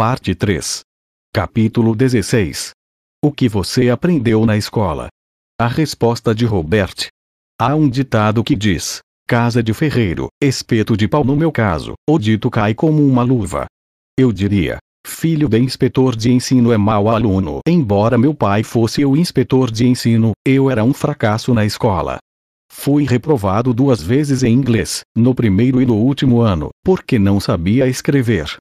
Parte 3. Capítulo 16. O que você aprendeu na escola? A resposta de Robert. Há um ditado que diz: casa de ferreiro, espeto de pau no meu caso, o dito cai como uma luva. Eu diria: filho de inspetor de ensino é mau aluno. Embora meu pai fosse o inspetor de ensino, eu era um fracasso na escola. Fui reprovado duas vezes em inglês, no primeiro e no último ano, porque não sabia escrever.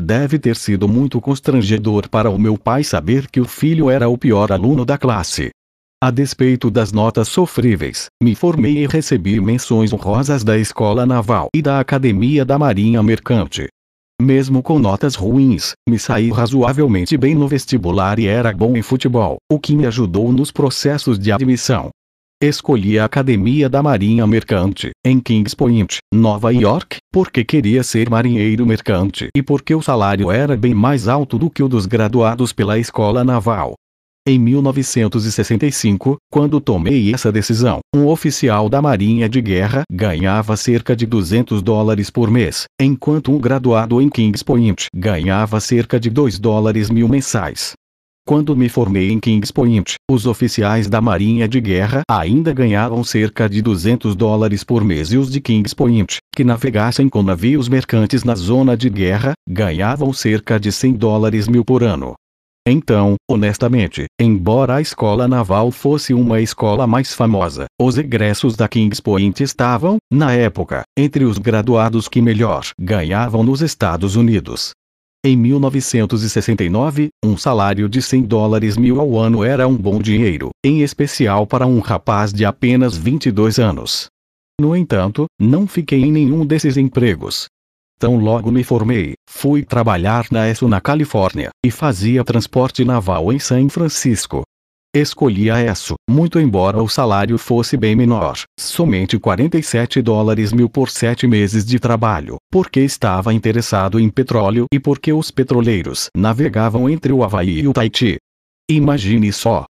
Deve ter sido muito constrangedor para o meu pai saber que o filho era o pior aluno da classe. A despeito das notas sofríveis, me formei e recebi menções honrosas da Escola Naval e da Academia da Marinha Mercante. Mesmo com notas ruins, me saí razoavelmente bem no vestibular e era bom em futebol, o que me ajudou nos processos de admissão. Escolhi a Academia da Marinha Mercante, em Kings Point, Nova York, porque queria ser marinheiro mercante e porque o salário era bem mais alto do que o dos graduados pela Escola Naval. Em 1965, quando tomei essa decisão, um oficial da Marinha de Guerra ganhava cerca de 200 dólares por mês, enquanto um graduado em Kings Point ganhava cerca de 2 dólares mil mensais. Quando me formei em Kings Point, os oficiais da Marinha de Guerra ainda ganhavam cerca de 200 dólares por mês e os de Kings Point, que navegassem com navios mercantes na zona de guerra, ganhavam cerca de 100 dólares mil por ano. Então, honestamente, embora a escola naval fosse uma escola mais famosa, os egressos da Kings Point estavam, na época, entre os graduados que melhor ganhavam nos Estados Unidos. Em 1969, um salário de 100 dólares mil ao ano era um bom dinheiro, em especial para um rapaz de apenas 22 anos. No entanto, não fiquei em nenhum desses empregos. Tão logo me formei, fui trabalhar na ESO na Califórnia, e fazia transporte naval em São Francisco. Escolhia ESSO, muito embora o salário fosse bem menor, somente 47 dólares mil por sete meses de trabalho, porque estava interessado em petróleo e porque os petroleiros navegavam entre o Havaí e o Tahiti. Imagine só,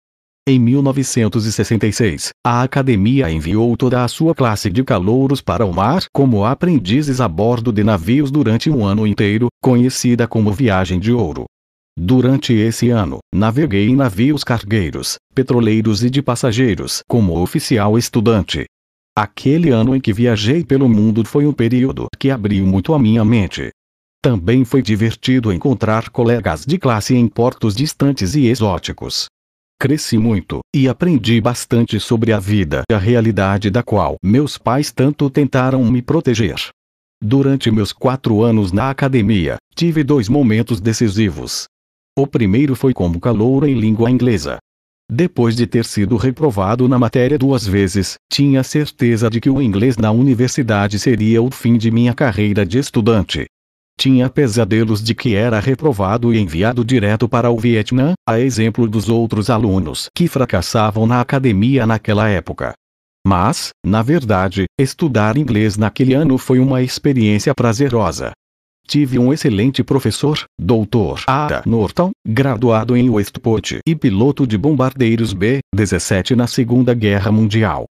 em 1966, a academia enviou toda a sua classe de calouros para o mar como aprendizes a bordo de navios durante um ano inteiro, conhecida como Viagem de Ouro. Durante esse ano, naveguei em navios cargueiros, petroleiros e de passageiros como oficial estudante. Aquele ano em que viajei pelo mundo foi um período que abriu muito a minha mente. Também foi divertido encontrar colegas de classe em portos distantes e exóticos. Cresci muito e aprendi bastante sobre a vida, a realidade da qual meus pais tanto tentaram me proteger. Durante meus quatro anos na academia, tive dois momentos decisivos o primeiro foi como calouro em língua inglesa. Depois de ter sido reprovado na matéria duas vezes, tinha certeza de que o inglês na universidade seria o fim de minha carreira de estudante. Tinha pesadelos de que era reprovado e enviado direto para o Vietnã, a exemplo dos outros alunos que fracassavam na academia naquela época. Mas, na verdade, estudar inglês naquele ano foi uma experiência prazerosa. Tive um excelente professor, Dr. Ada Norton, graduado em Westport e piloto de bombardeiros B-17 na Segunda Guerra Mundial.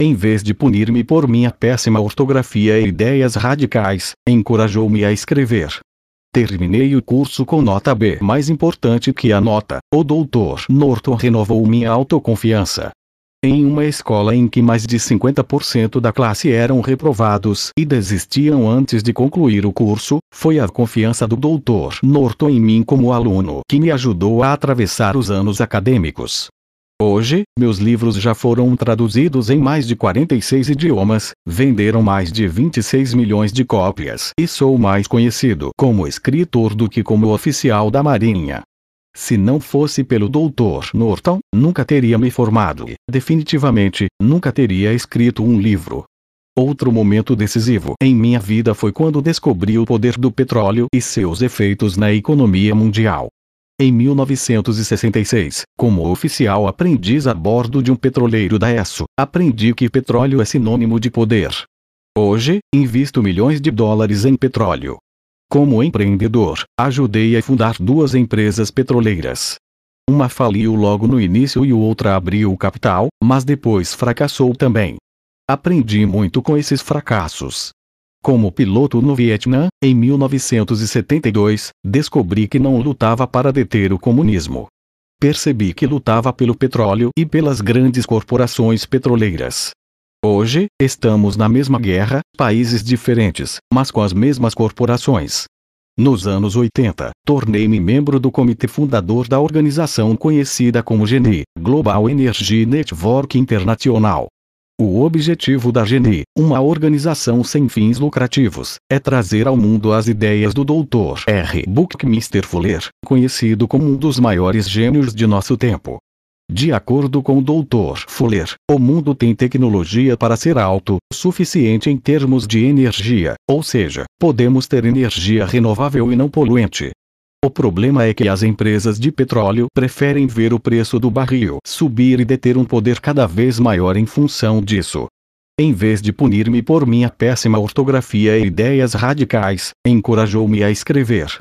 Em vez de punir-me por minha péssima ortografia e ideias radicais, encorajou-me a escrever. Terminei o curso com nota B mais importante que a nota. O doutor Norton renovou minha autoconfiança, em uma escola em que mais de 50% da classe eram reprovados e desistiam antes de concluir o curso, foi a confiança do Dr. Norton em mim como aluno que me ajudou a atravessar os anos acadêmicos. Hoje, meus livros já foram traduzidos em mais de 46 idiomas, venderam mais de 26 milhões de cópias e sou mais conhecido como escritor do que como oficial da Marinha. Se não fosse pelo Dr. Norton, nunca teria me formado e, definitivamente, nunca teria escrito um livro. Outro momento decisivo em minha vida foi quando descobri o poder do petróleo e seus efeitos na economia mundial. Em 1966, como oficial aprendiz a bordo de um petroleiro da ESSO, aprendi que petróleo é sinônimo de poder. Hoje, invisto milhões de dólares em petróleo, como empreendedor, ajudei a fundar duas empresas petroleiras. Uma faliu logo no início e outra abriu capital, mas depois fracassou também. Aprendi muito com esses fracassos. Como piloto no Vietnã, em 1972, descobri que não lutava para deter o comunismo. Percebi que lutava pelo petróleo e pelas grandes corporações petroleiras. Hoje, estamos na mesma guerra, países diferentes, mas com as mesmas corporações. Nos anos 80, tornei-me membro do comitê fundador da organização conhecida como GENI, Global Energy Network International. O objetivo da GENI, uma organização sem fins lucrativos, é trazer ao mundo as ideias do Dr. R. Buckminster Fuller, conhecido como um dos maiores gênios de nosso tempo. De acordo com o Dr. Fuller, o mundo tem tecnologia para ser alto suficiente em termos de energia, ou seja, podemos ter energia renovável e não poluente. O problema é que as empresas de petróleo preferem ver o preço do barril subir e deter um poder cada vez maior em função disso. Em vez de punir-me por minha péssima ortografia e ideias radicais, encorajou-me a escrever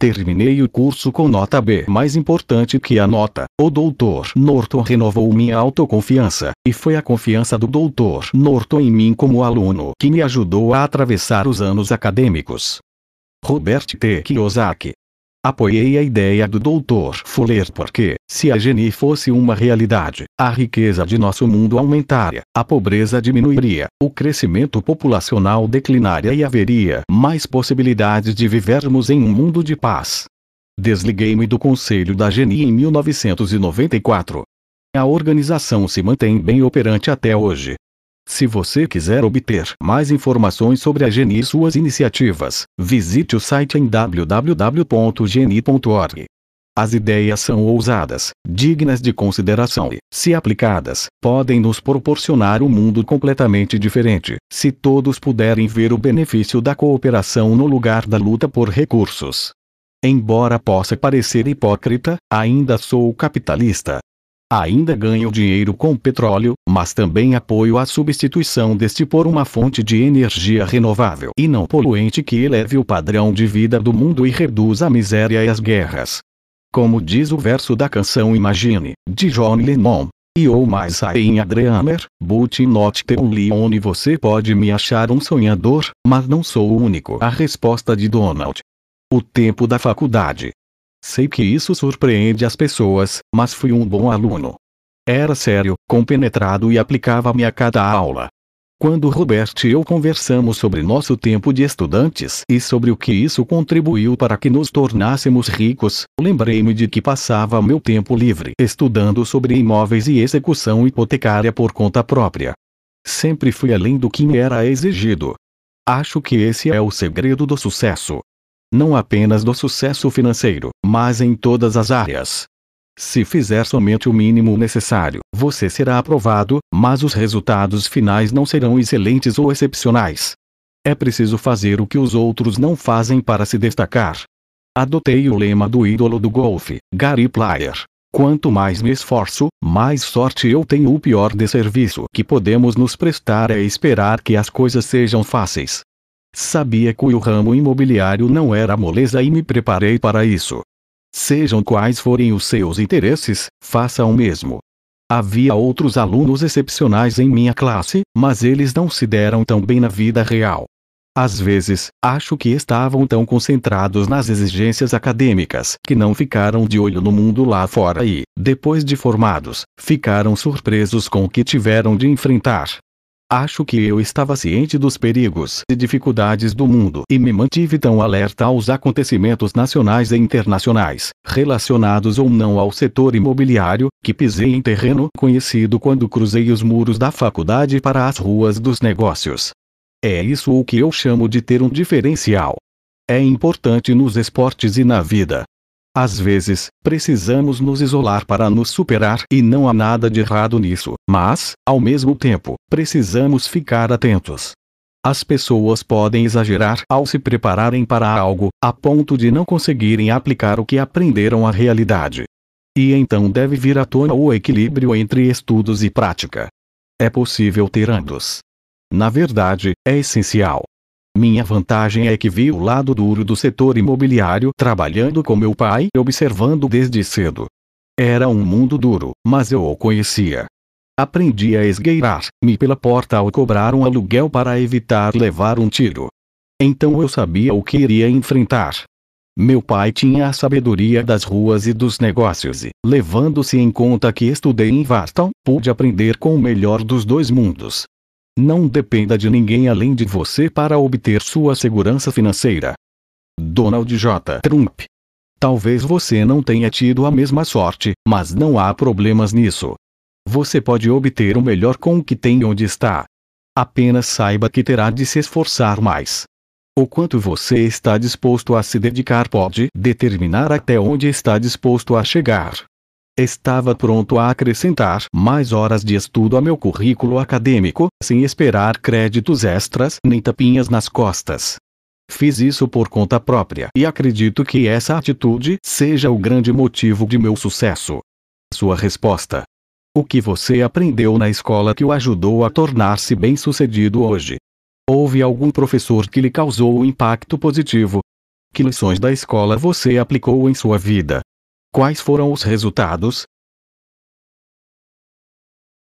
Terminei o curso com nota B. Mais importante que a nota, o Dr. Norton renovou minha autoconfiança, e foi a confiança do Dr. Norton em mim como aluno que me ajudou a atravessar os anos acadêmicos. Robert T. Kiyosaki Apoiei a ideia do Dr. Fuller porque, se a genie fosse uma realidade, a riqueza de nosso mundo aumentaria, a pobreza diminuiria, o crescimento populacional declinaria e haveria mais possibilidades de vivermos em um mundo de paz. Desliguei-me do conselho da genie em 1994. A organização se mantém bem operante até hoje, se você quiser obter mais informações sobre a Geni e suas iniciativas, visite o site em www.geni.org. As ideias são ousadas, dignas de consideração e, se aplicadas, podem nos proporcionar um mundo completamente diferente, se todos puderem ver o benefício da cooperação no lugar da luta por recursos. Embora possa parecer hipócrita, ainda sou capitalista, Ainda ganho dinheiro com petróleo, mas também apoio a substituição deste por uma fonte de energia renovável e não poluente que eleve o padrão de vida do mundo e reduza a miséria e as guerras. Como diz o verso da canção Imagine, de John Lennon, e ou mais aí em Adreamer, but not the only one você pode me achar um sonhador, mas não sou o único. A resposta de Donald. O tempo da faculdade. Sei que isso surpreende as pessoas, mas fui um bom aluno. Era sério, compenetrado e aplicava-me a cada aula. Quando Robert e eu conversamos sobre nosso tempo de estudantes e sobre o que isso contribuiu para que nos tornássemos ricos, lembrei-me de que passava meu tempo livre estudando sobre imóveis e execução hipotecária por conta própria. Sempre fui além do que me era exigido. Acho que esse é o segredo do sucesso não apenas do sucesso financeiro, mas em todas as áreas. Se fizer somente o mínimo necessário, você será aprovado, mas os resultados finais não serão excelentes ou excepcionais. É preciso fazer o que os outros não fazem para se destacar. Adotei o lema do ídolo do golfe, Gary Player. Quanto mais me esforço, mais sorte eu tenho. O pior desserviço que podemos nos prestar é esperar que as coisas sejam fáceis. Sabia que o ramo imobiliário não era moleza e me preparei para isso. Sejam quais forem os seus interesses, faça o mesmo. Havia outros alunos excepcionais em minha classe, mas eles não se deram tão bem na vida real. Às vezes, acho que estavam tão concentrados nas exigências acadêmicas que não ficaram de olho no mundo lá fora e, depois de formados, ficaram surpresos com o que tiveram de enfrentar. Acho que eu estava ciente dos perigos e dificuldades do mundo e me mantive tão alerta aos acontecimentos nacionais e internacionais, relacionados ou não ao setor imobiliário, que pisei em terreno conhecido quando cruzei os muros da faculdade para as ruas dos negócios. É isso o que eu chamo de ter um diferencial. É importante nos esportes e na vida, às vezes, precisamos nos isolar para nos superar e não há nada de errado nisso, mas, ao mesmo tempo, precisamos ficar atentos. As pessoas podem exagerar ao se prepararem para algo, a ponto de não conseguirem aplicar o que aprenderam à realidade. E então deve vir à tona o equilíbrio entre estudos e prática. É possível ter ambos. Na verdade, é essencial. Minha vantagem é que vi o lado duro do setor imobiliário trabalhando com meu pai e observando desde cedo. Era um mundo duro, mas eu o conhecia. Aprendi a esgueirar-me pela porta ao cobrar um aluguel para evitar levar um tiro. Então eu sabia o que iria enfrentar. Meu pai tinha a sabedoria das ruas e dos negócios e, levando-se em conta que estudei em Vaston, pude aprender com o melhor dos dois mundos, não dependa de ninguém além de você para obter sua segurança financeira. Donald J. Trump. Talvez você não tenha tido a mesma sorte, mas não há problemas nisso. Você pode obter o melhor com o que tem onde está. Apenas saiba que terá de se esforçar mais. O quanto você está disposto a se dedicar pode determinar até onde está disposto a chegar. Estava pronto a acrescentar mais horas de estudo a meu currículo acadêmico, sem esperar créditos extras nem tapinhas nas costas. Fiz isso por conta própria e acredito que essa atitude seja o grande motivo de meu sucesso. Sua resposta. O que você aprendeu na escola que o ajudou a tornar-se bem-sucedido hoje? Houve algum professor que lhe causou um impacto positivo? Que lições da escola você aplicou em sua vida? Quais foram os resultados?